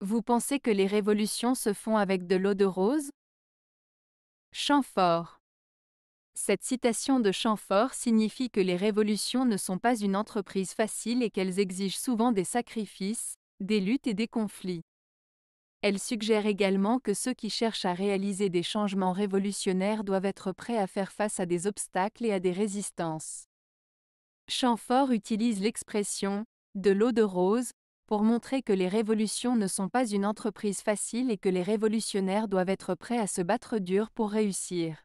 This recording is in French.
Vous pensez que les révolutions se font avec de l'eau de rose Champfort Cette citation de Chamfort signifie que les révolutions ne sont pas une entreprise facile et qu'elles exigent souvent des sacrifices, des luttes et des conflits. Elle suggère également que ceux qui cherchent à réaliser des changements révolutionnaires doivent être prêts à faire face à des obstacles et à des résistances. Chamfort utilise l'expression de l'eau de rose pour montrer que les révolutions ne sont pas une entreprise facile et que les révolutionnaires doivent être prêts à se battre dur pour réussir.